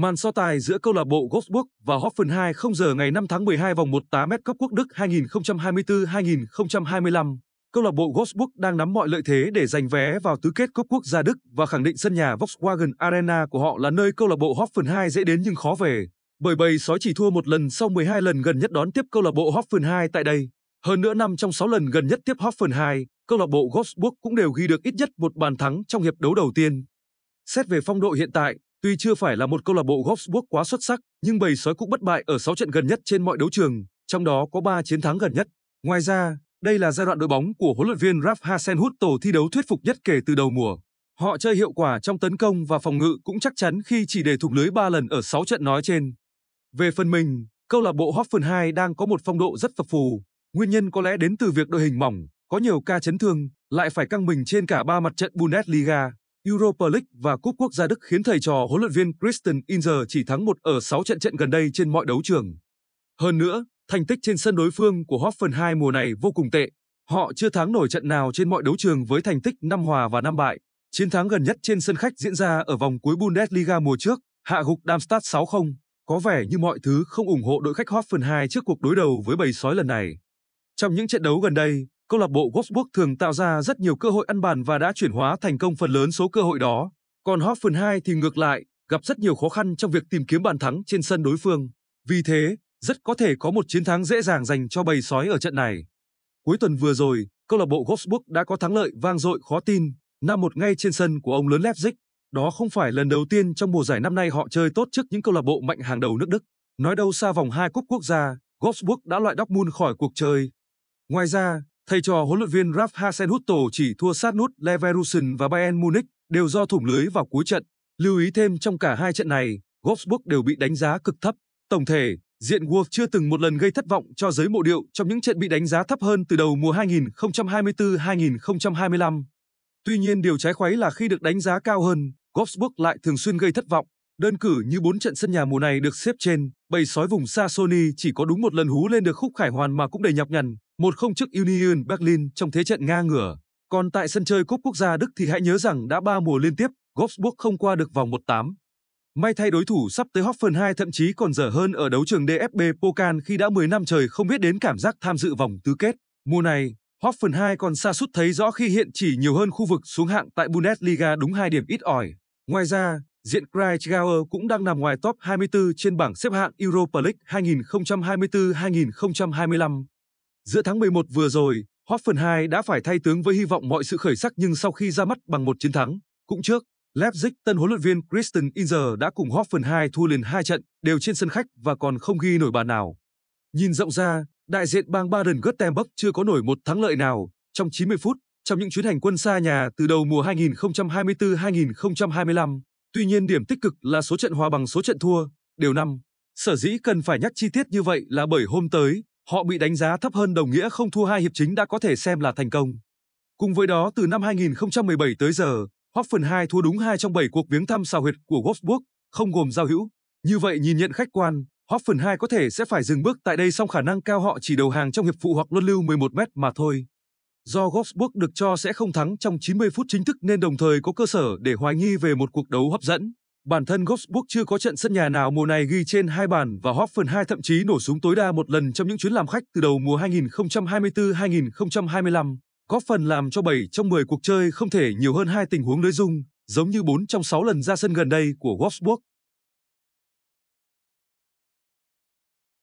Màn so tài giữa câu lạc bộ Wolfsburg và Hoffenheim 0 giờ ngày 5 tháng 12 vòng 1/8 Cup Quốc Đức 2024-2025. Câu lạc bộ Wolfsburg đang nắm mọi lợi thế để giành vé vào tứ kết Cúp Quốc gia Đức và khẳng định sân nhà Volkswagen Arena của họ là nơi câu lạc bộ Hoffenheim dễ đến nhưng khó về. Bởi bầy sói chỉ thua một lần sau 12 lần gần nhất đón tiếp câu lạc bộ Hoffenheim tại đây. Hơn nữa năm trong 6 lần gần nhất tiếp Hoffenheim, câu lạc bộ Wolfsburg cũng đều ghi được ít nhất một bàn thắng trong hiệp đấu đầu tiên. Xét về phong độ hiện tại, Tuy chưa phải là một câu lạc bộ Wolfsburg quá xuất sắc, nhưng bầy sói cũng bất bại ở 6 trận gần nhất trên mọi đấu trường, trong đó có 3 chiến thắng gần nhất. Ngoài ra, đây là giai đoạn đội bóng của huấn luyện viên Ralf tổ thi đấu thuyết phục nhất kể từ đầu mùa. Họ chơi hiệu quả trong tấn công và phòng ngự cũng chắc chắn khi chỉ để thủng lưới 3 lần ở 6 trận nói trên. Về phần mình, câu lạc bộ Hoffenheim đang có một phong độ rất phập phù. Nguyên nhân có lẽ đến từ việc đội hình mỏng, có nhiều ca chấn thương, lại phải căng mình trên cả ba mặt trận Bundesliga. Europa League và Cúp Quốc gia Đức khiến thầy trò huấn luyện viên Christian Inzer chỉ thắng một ở 6 trận trận gần đây trên mọi đấu trường. Hơn nữa, thành tích trên sân đối phương của Hoffenheim mùa này vô cùng tệ. Họ chưa thắng nổi trận nào trên mọi đấu trường với thành tích 5 hòa và 5 bại. Chiến thắng gần nhất trên sân khách diễn ra ở vòng cuối Bundesliga mùa trước, hạ gục Darmstadt 6-0. Có vẻ như mọi thứ không ủng hộ đội khách Hoffenheim trước cuộc đối đầu với bầy sói lần này. Trong những trận đấu gần đây, câu lạc bộ Wolfsburg thường tạo ra rất nhiều cơ hội ăn bàn và đã chuyển hóa thành công phần lớn số cơ hội đó. Còn Hoffenheim thì ngược lại, gặp rất nhiều khó khăn trong việc tìm kiếm bàn thắng trên sân đối phương. Vì thế, rất có thể có một chiến thắng dễ dàng dành cho bầy sói ở trận này. Cuối tuần vừa rồi, câu lạc bộ Wolfsburg đã có thắng lợi vang dội khó tin, 5-1 ngay trên sân của ông lớn Leipzig. Đó không phải lần đầu tiên trong mùa giải năm nay họ chơi tốt trước những câu lạc bộ mạnh hàng đầu nước Đức. Nói đâu xa vòng 2 cúp quốc gia, Wolfsburg đã loại Dortmund khỏi cuộc chơi. Ngoài ra, Thầy trò huấn luyện viên Ralf Hasenhutto chỉ thua sát nút Leverkusen và Bayern Munich đều do thủng lưới vào cuối trận. Lưu ý thêm trong cả hai trận này, Wolfsburg đều bị đánh giá cực thấp. Tổng thể, diện Wolf chưa từng một lần gây thất vọng cho giới mộ điệu trong những trận bị đánh giá thấp hơn từ đầu mùa 2024-2025. Tuy nhiên điều trái khoáy là khi được đánh giá cao hơn, Wolfsburg lại thường xuyên gây thất vọng. Đơn cử như 4 trận sân nhà mùa này được xếp trên, bầy sói vùng xa Sony chỉ có đúng một lần hú lên được khúc khải hoàn mà cũng đầy nhọc nhằn một không trước Union Berlin trong thế trận ngang ngửa. Còn tại sân chơi Cúp Quốc gia Đức thì hãy nhớ rằng đã 3 mùa liên tiếp, Wolfsburg không qua được vòng 1-8. May thay đối thủ sắp tới Hoffenheim thậm chí còn dở hơn ở đấu trường DFB Pokal khi đã 10 năm trời không biết đến cảm giác tham dự vòng tứ kết. Mùa này, Hoffenheim còn xa sút thấy rõ khi hiện chỉ nhiều hơn khu vực xuống hạng tại Bundesliga đúng 2 điểm ít ỏi. Ngoài ra, diện Kreisgauer cũng đang nằm ngoài top 24 trên bảng xếp hạng Europa League 2024-2025. Giữa tháng 11 vừa rồi, Hoffenheim đã phải thay tướng với hy vọng mọi sự khởi sắc nhưng sau khi ra mắt bằng một chiến thắng, cũng trước, Leipzig tân huấn luyện viên Christian Inzer đã cùng Hoffenheim thua liền hai trận, đều trên sân khách và còn không ghi nổi bàn nào. Nhìn rộng ra, đại diện bang Baden-Württemberg chưa có nổi một thắng lợi nào trong 90 phút trong những chuyến hành quân xa nhà từ đầu mùa 2024-2025. Tuy nhiên điểm tích cực là số trận hòa bằng số trận thua, đều năm. Sở dĩ cần phải nhắc chi tiết như vậy là bởi hôm tới, Họ bị đánh giá thấp hơn đồng nghĩa không thua hai hiệp chính đã có thể xem là thành công. Cùng với đó từ năm 2017 tới giờ, Hoffenheim thua đúng 2 trong 7 cuộc viếng thăm sao huyệt của Wolfsburg, không gồm giao hữu. Như vậy nhìn nhận khách quan, Hoffenheim có thể sẽ phải dừng bước tại đây song khả năng cao họ chỉ đầu hàng trong hiệp phụ hoặc luân lưu 11 mét mà thôi. Do Wolfsburg được cho sẽ không thắng trong 90 phút chính thức nên đồng thời có cơ sở để hoài nghi về một cuộc đấu hấp dẫn. Bản thân Wolfsburg chưa có trận sân nhà nào mùa này ghi trên hai bàn và Hoffenheim thậm chí nổ súng tối đa một lần trong những chuyến làm khách từ đầu mùa 2024-2025, có phần làm cho 7 trong 10 cuộc chơi không thể nhiều hơn hai tình huống lưới dung, giống như 4 trong 6 lần ra sân gần đây của Wolfsburg.